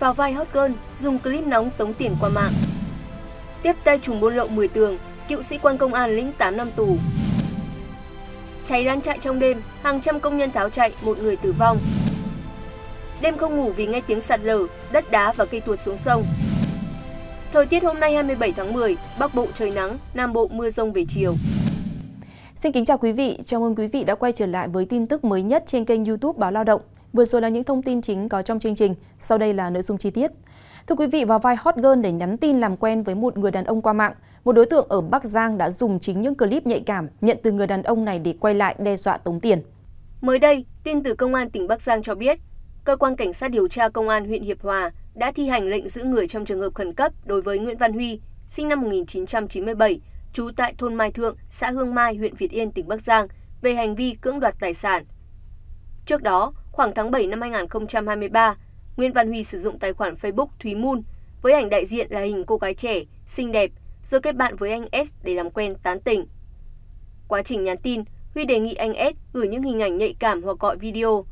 vào vai hot girl dùng clip nóng tống tiền qua mạng. Tiếp tay trùng buôn lậu 10 tường, cựu sĩ quan công an lĩnh 8 năm tù. Cháy lan trại trong đêm, hàng trăm công nhân tháo chạy, một người tử vong. Đêm không ngủ vì nghe tiếng sạt lở, đất đá và cây tuột xuống sông. Thời tiết hôm nay 27 tháng 10, Bắc Bộ trời nắng, Nam Bộ mưa rông về chiều. Xin kính chào quý vị, chào mừng quý vị đã quay trở lại với tin tức mới nhất trên kênh YouTube Báo Lao động. Vừa rồi là những thông tin chính có trong chương trình, sau đây là nội dung chi tiết. Thưa quý vị, vào vai hot girl để nhắn tin làm quen với một người đàn ông qua mạng, một đối tượng ở Bắc Giang đã dùng chính những clip nhạy cảm nhận từ người đàn ông này để quay lại đe dọa tống tiền. Mới đây, tin từ Công an tỉnh Bắc Giang cho biết, Cơ quan Cảnh sát điều tra Công an huyện Hiệp Hòa đã thi hành lệnh giữ người trong trường hợp khẩn cấp đối với Nguyễn Văn Huy, sinh năm 1997, trú tại thôn Mai Thượng, xã Hương Mai, huyện Việt Yên, tỉnh Bắc Giang, về hành vi cưỡng đoạt tài sản. Trước đó, khoảng tháng bảy năm 2023, nguyễn văn huy sử dụng tài khoản facebook thúy moon với ảnh đại diện là hình cô gái trẻ xinh đẹp rồi kết bạn với anh s để làm quen tán tỉnh quá trình nhắn tin huy đề nghị anh s gửi những hình ảnh nhạy cảm hoặc gọi video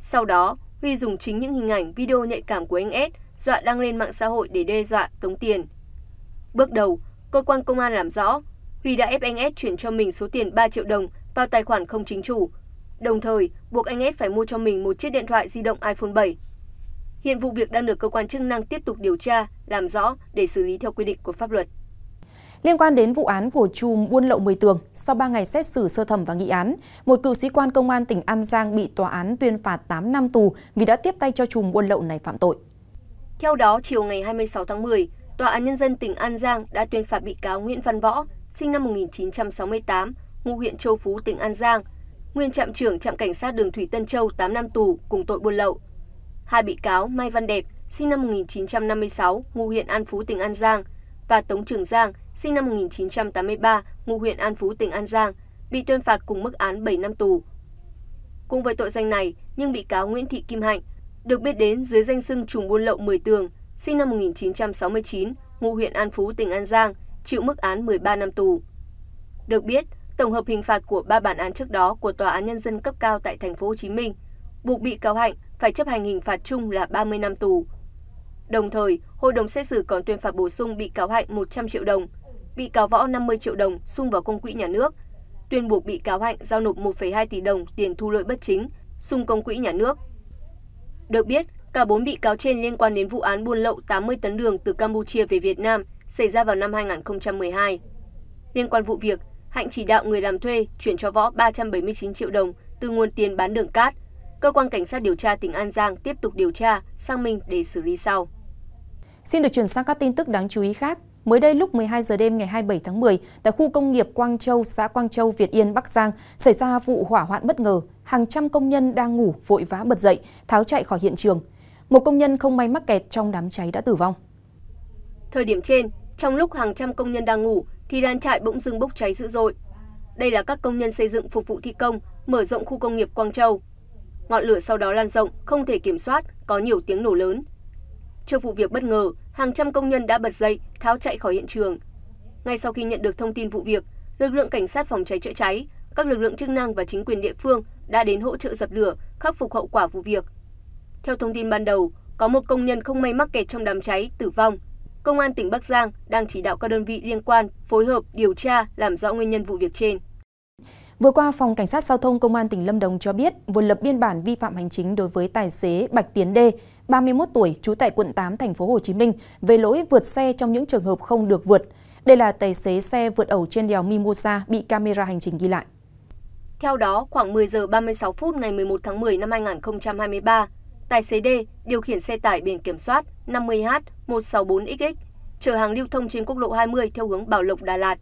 sau đó huy dùng chính những hình ảnh video nhạy cảm của anh s dọa đăng lên mạng xã hội để đe dọa tống tiền bước đầu cơ quan công an làm rõ huy đã ép anh s chuyển cho mình số tiền ba triệu đồng vào tài khoản không chính chủ đồng thời buộc anh S phải mua cho mình một chiếc điện thoại di động iphone 7. hiện vụ việc đang được cơ quan chức năng tiếp tục điều tra làm rõ để xử lý theo quy định của pháp luật Liên quan đến vụ án của chùm buôn lậu 10 tường, sau 3 ngày xét xử sơ thẩm và nghị án, một cựu sĩ quan công an tỉnh An Giang bị tòa án tuyên phạt 8 năm tù vì đã tiếp tay cho chùm buôn lậu này phạm tội. Theo đó, chiều ngày 26 tháng 10, Tòa án Nhân dân tỉnh An Giang đã tuyên phạt bị cáo Nguyễn Văn Võ, sinh năm 1968, ngụ huyện Châu Phú, tỉnh An Giang, nguyên trạm trưởng trạm cảnh sát đường thủy tân châu tám năm tù cùng tội buôn lậu. Hai bị cáo Mai Văn Đẹp, sinh năm 1956, ngụ huyện An Phú, tỉnh An Giang, và Tống Trường Giang, sinh năm 1983, ngụ huyện An Phú, tỉnh An Giang, bị tuyên phạt cùng mức án 7 năm tù. Cùng với tội danh này, nhưng bị cáo Nguyễn Thị Kim Hạnh được biết đến dưới danh xưng trùng buôn lậu 10 tường, sinh năm 1969, ngụ huyện An Phú, tỉnh An Giang, chịu mức án 13 năm tù. Được biết, tổng hợp hình phạt của ba bản án trước đó của tòa án nhân dân cấp cao tại thành phố Hồ Chí Minh buộc bị cáo hạnh phải chấp hành hình phạt chung là ba mươi năm tù đồng thời hội đồng xét xử còn tuyên phạt bổ sung bị cáo hạnh một trăm triệu đồng bị cáo võ năm mươi triệu đồng sung vào công quỹ nhà nước tuyên buộc bị cáo hạnh giao nộp 1,2 tỷ đồng tiền thu lợi bất chính sung công quỹ nhà nước được biết cả bốn bị cáo trên liên quan đến vụ án buôn lậu 80 tấn đường từ Campuchia về Việt Nam xảy ra vào năm 2012 liên quan vụ việc hạnh chỉ đạo người làm thuê chuyển cho võ ba trăm bảy mươi chín triệu đồng từ nguồn tiền bán đường cát cơ quan cảnh sát điều tra tỉnh An Giang tiếp tục điều tra, xác minh để xử lý sau. Xin được chuyển sang các tin tức đáng chú ý khác. Mới đây lúc 12 giờ đêm ngày 27 tháng 10, tại khu công nghiệp Quang Châu, xã Quang Châu, Việt Yên, Bắc Giang, xảy ra vụ hỏa hoạn bất ngờ. Hàng trăm công nhân đang ngủ vội vã bật dậy, tháo chạy khỏi hiện trường. Một công nhân không may mắc kẹt trong đám cháy đã tử vong. Thời điểm trên, trong lúc hàng trăm công nhân đang ngủ, thì đàn trại bỗng dưng bốc cháy dữ dội. Đây là các công nhân xây dựng phục vụ thi công, mở rộng khu công nghiệp Quang Châu. Ngọn lửa sau đó lan rộng, không thể kiểm soát, có nhiều tiếng nổ lớn. Trước vụ việc bất ngờ, hàng trăm công nhân đã bật dậy, tháo chạy khỏi hiện trường. Ngay sau khi nhận được thông tin vụ việc, lực lượng cảnh sát phòng cháy chữa cháy, các lực lượng chức năng và chính quyền địa phương đã đến hỗ trợ dập lửa, khắc phục hậu quả vụ việc. Theo thông tin ban đầu, có một công nhân không may mắc kẹt trong đám cháy tử vong, công an tỉnh Bắc Giang đang chỉ đạo các đơn vị liên quan phối hợp điều tra làm rõ nguyên nhân vụ việc trên. Vừa qua, Phòng Cảnh sát Giao thông Công an tỉnh Lâm Đồng cho biết vừa lập biên bản vi phạm hành chính đối với tài xế Bạch Tiến Đê, 31 tuổi, trú tại quận 8, thành phố Hồ Chí Minh, về lỗi vượt xe trong những trường hợp không được vượt. Đây là tài xế xe vượt ẩu trên đèo Mimosa bị camera hành trình ghi lại. Theo đó, khoảng 10 giờ 36 phút ngày 11 tháng 10 năm 2023, tài xế d điều khiển xe tải biển kiểm soát 50 h 164 xx chở hàng lưu thông trên quốc lộ 20 theo hướng bảo lộc đà lạt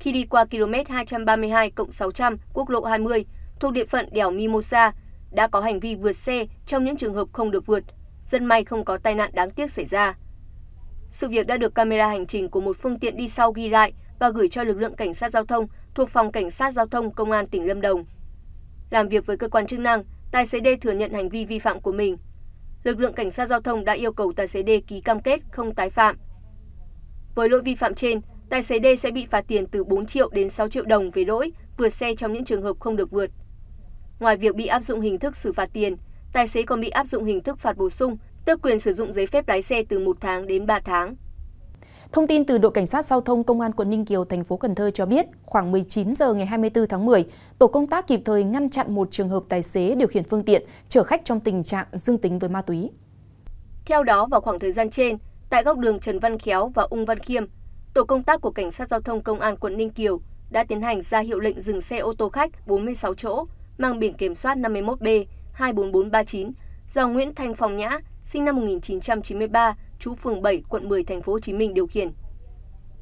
khi đi qua km 232 600 quốc lộ 20 thuộc địa phận đèo mimosa đã có hành vi vượt xe trong những trường hợp không được vượt rất may không có tai nạn đáng tiếc xảy ra sự việc đã được camera hành trình của một phương tiện đi sau ghi lại và gửi cho lực lượng cảnh sát giao thông thuộc phòng cảnh sát giao thông công an tỉnh lâm đồng làm việc với cơ quan chức năng tài xế d thừa nhận hành vi vi phạm của mình lực lượng cảnh sát giao thông đã yêu cầu tài xế d ký cam kết không tái phạm với lỗi vi phạm trên tài xế d sẽ bị phạt tiền từ bốn triệu đến sáu triệu đồng về lỗi vượt xe trong những trường hợp không được vượt ngoài việc bị áp dụng hình thức xử phạt tiền tài xế còn bị áp dụng hình thức phạt bổ sung tước quyền sử dụng giấy phép lái xe từ một tháng đến ba tháng Thông tin từ đội cảnh sát giao thông công an quận Ninh Kiều thành phố Cần Thơ cho biết, khoảng 19 giờ ngày 24 tháng 10, tổ công tác kịp thời ngăn chặn một trường hợp tài xế điều khiển phương tiện chở khách trong tình trạng dương tính với ma túy. Theo đó, vào khoảng thời gian trên, tại góc đường Trần Văn Khéo và Ung Văn Khiêm, tổ công tác của cảnh sát giao thông công an quận Ninh Kiều đã tiến hành ra hiệu lệnh dừng xe ô tô khách 46 chỗ mang biển kiểm soát 51B 24439 do Nguyễn Thanh Phong Nhã, sinh năm 1993, chú phường 7 quận một mươi tp hcm điều khiển.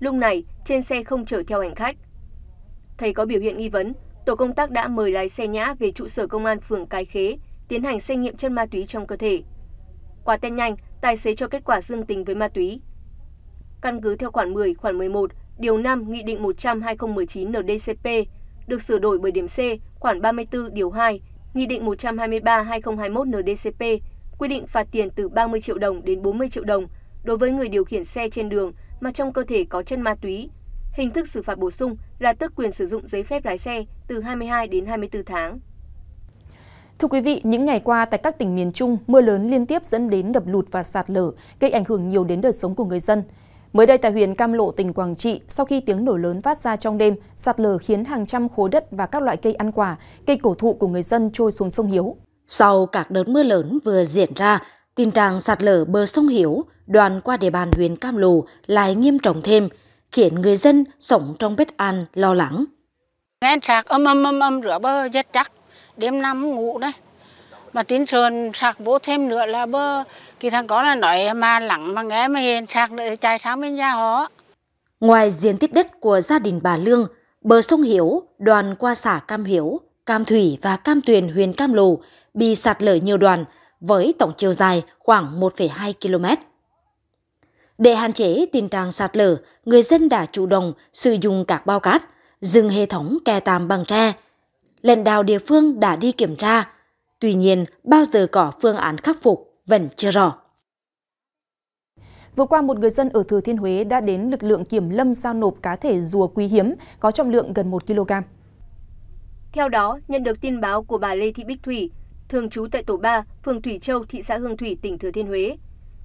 Lúc này, trên xe không chở theo hành khách. Thấy có biểu hiện nghi vấn, tổ công tác đã mời lái xe nhã về trụ sở công an phường Cái Khế, tiến hành xét nghiệm chất ma túy trong cơ thể. Qua test nhanh, tài xế cho kết quả dương tính với ma túy. Căn cứ theo khoản 10, khoản 11, điều 5 Nghị định 100/2019/NDCP được sửa đổi bởi điểm C, khoản 34 điều 2, Nghị định 123/2021/NDCP quy định phạt tiền từ ba mươi triệu đồng đến bốn mươi triệu đồng đối với người điều khiển xe trên đường mà trong cơ thể có chân ma túy hình thức xử phạt bổ sung là tước quyền sử dụng giấy phép lái xe từ 22 đến 24 tháng. Thưa quý vị, những ngày qua tại các tỉnh miền Trung, mưa lớn liên tiếp dẫn đến ngập lụt và sạt lở, gây ảnh hưởng nhiều đến đời sống của người dân. Mới đây tại huyện Cam Lộ, tỉnh Quảng Trị, sau khi tiếng nổ lớn phát ra trong đêm, sạt lở khiến hàng trăm khối đất và các loại cây ăn quả, cây cổ thụ của người dân trôi xuống sông Hiếu. Sau các đợt mưa lớn vừa diễn ra, tình trạng sạt lở bờ sông Hiếu đoàn qua địa bàn huyện Cam Lù lại nghiêm trọng thêm, khiến người dân sống trong bất an lo lắng. Nghe sạc âm âm âm âm rửa bơ rất chắc, đêm năm ngủ đấy. Mà tín sườn sạc vỗ thêm nữa là bơ, thì thằng có là nói mà lặng mà nghe mà hiền sạc nữa chạy sáng bên nhà họ. Ngoài diện tích đất của gia đình bà Lương, bờ sông Hiếu đoàn qua xã Cam Hiếu, Cam Thủy và Cam Tuyền huyện Cam Lù bị sạt lở nhiều đoàn với tổng chiều dài khoảng 1,2 km. Để hạn chế tình trạng sạt lở, người dân đã chủ động sử dụng các bao cát, dừng hệ thống kè tạm bằng tre. Lãnh đạo địa phương đã đi kiểm tra, tuy nhiên bao giờ có phương án khắc phục vẫn chưa rõ. Vừa qua, một người dân ở Thừa Thiên Huế đã đến lực lượng kiểm lâm giao nộp cá thể rùa quý hiếm có trọng lượng gần 1 kg. Theo đó, nhận được tin báo của bà Lê Thị Bích Thủy, thường trú tại tổ ba, phường Thủy Châu, thị xã Hương Thủy, tỉnh Thừa Thiên Huế,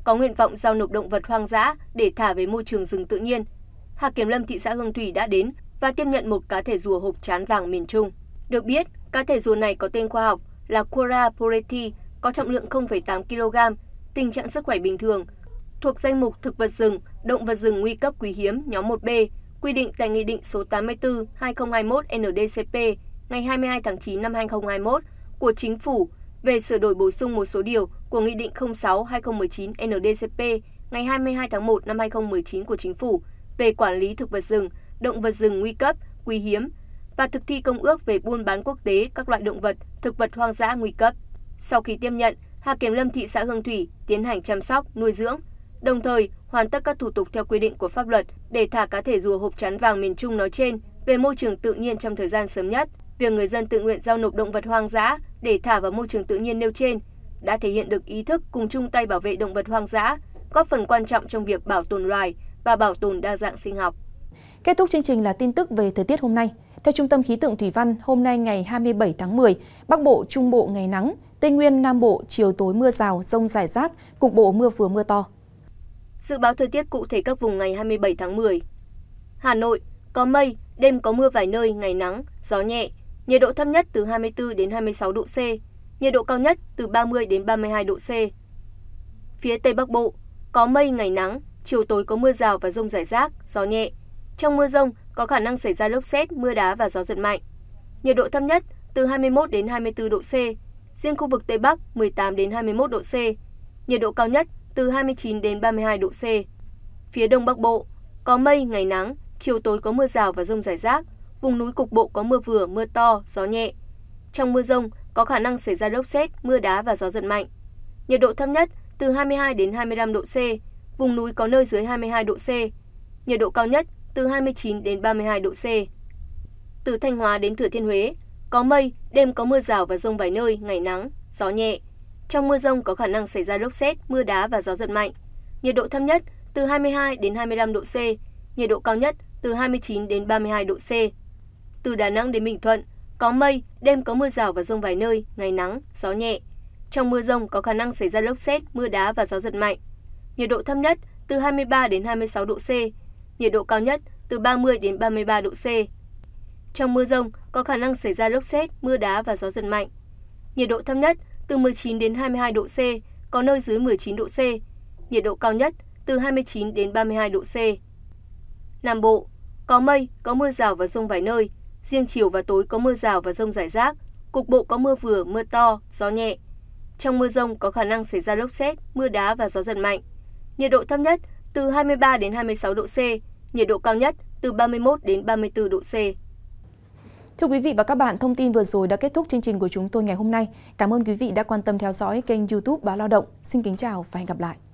có nguyện vọng giao nộp động vật hoang dã để thả về môi trường rừng tự nhiên. Hạt Kiểm lâm thị xã Hương Thủy đã đến và tiếp nhận một cá thể rùa hộp chán vàng miền Trung. Được biết, cá thể rùa này có tên khoa học là Cura poreti, có trọng lượng 0,8 kg, tình trạng sức khỏe bình thường, thuộc danh mục thực vật rừng, động vật rừng nguy cấp quý hiếm nhóm 1B, quy định tại Nghị định số 84-2021 NDCP ngày 22 tháng 9 năm 2021 của chính phủ về sửa đổi bổ sung một số điều của Nghị định 06 2019 NDcp ngày 22 tháng 1 năm 2019 của chính phủ về quản lý thực vật rừng, động vật rừng nguy cấp, quý hiếm và thực thi công ước về buôn bán quốc tế các loại động vật, thực vật hoang dã nguy cấp. Sau khi tiếp nhận, Hạt Kiểm lâm thị xã Hương Thủy tiến hành chăm sóc, nuôi dưỡng, đồng thời hoàn tất các thủ tục theo quy định của pháp luật để thả cá thể rùa hộp chắn vàng miền Trung nói trên về môi trường tự nhiên trong thời gian sớm nhất việc người dân tự nguyện giao nộp động vật hoang dã để thả vào môi trường tự nhiên nêu trên đã thể hiện được ý thức cùng chung tay bảo vệ động vật hoang dã góp phần quan trọng trong việc bảo tồn loài và bảo tồn đa dạng sinh học. Kết thúc chương trình là tin tức về thời tiết hôm nay. Theo Trung tâm Khí tượng Thủy văn, hôm nay ngày 27 tháng 10, Bắc Bộ, Trung Bộ ngày nắng, Tây Nguyên, Nam Bộ chiều tối mưa rào, rông rải rác, cục bộ mưa vừa mưa to. Dự báo thời tiết cụ thể các vùng ngày 27 tháng 10. Hà Nội, có mây, đêm có mưa vài nơi, ngày nắng, gió nhẹ, nhiệt độ thấp nhất từ 24 đến 26 độ C, nhiệt độ cao nhất từ 30 đến 32 độ C. Phía Tây Bắc Bộ, có mây ngày nắng, chiều tối có mưa rào và rông rải rác, gió nhẹ. Trong mưa rông có khả năng xảy ra lốc xét, mưa đá và gió giật mạnh. Nhiệt độ thấp nhất từ 21 đến 24 độ C, riêng khu vực Tây Bắc 18 đến 21 độ C. Nhiệt độ cao nhất từ 29 đến 32 độ C. Phía Đông Bắc Bộ có mây, ngày nắng, chiều tối có mưa rào và rông rải rác, vùng núi cục bộ có mưa vừa mưa to gió nhẹ trong mưa rông có khả năng xảy ra lốc xét mưa đá và gió giật mạnh nhiệt độ thấp nhất từ 22 đến 25 độ C vùng núi có nơi dưới 22 độ C nhiệt độ cao nhất từ 29 đến 32 độ C từ Thanh Hóa đến Thừa Thiên Huế có mây đêm có mưa rào và rông vài nơi ngày nắng gió nhẹ trong mưa rông có khả năng xảy ra lốc xét mưa đá và gió giật mạnh nhiệt độ thấp nhất từ 22 đến 25 độ C nhiệt độ cao nhất từ 29 đến 32 độ C từ đà nẵng đến bình thuận có mây đêm có mưa rào và rông vài nơi ngày nắng gió nhẹ trong mưa rông có khả năng xảy ra lốc xét mưa đá và gió giật mạnh nhiệt độ thấp nhất từ 23 đến 26 độ C nhiệt độ cao nhất từ 30 đến 33 độ C trong mưa rông có khả năng xảy ra lốc xét mưa đá và gió giật mạnh nhiệt độ thấp nhất từ 19 đến 22 độ C có nơi dưới 19 độ C nhiệt độ cao nhất từ 29 đến 32 độ C Nam Bộ có mây, có mưa rào và rông vài nơi, riêng chiều và tối có mưa rào và rông rải rác cục bộ có mưa vừa mưa to gió nhẹ trong mưa rông có khả năng xảy ra lốc xét mưa đá và gió giật mạnh nhiệt độ thấp nhất từ 23 đến 26 độ C nhiệt độ cao nhất từ 31 đến 34 độ C Thưa quý vị và các bạn, thông tin vừa rồi đã kết thúc chương trình của chúng tôi ngày hôm nay. Cảm ơn quý vị đã quan tâm theo dõi kênh YouTube Báo Lao động. Xin kính chào và hẹn gặp lại.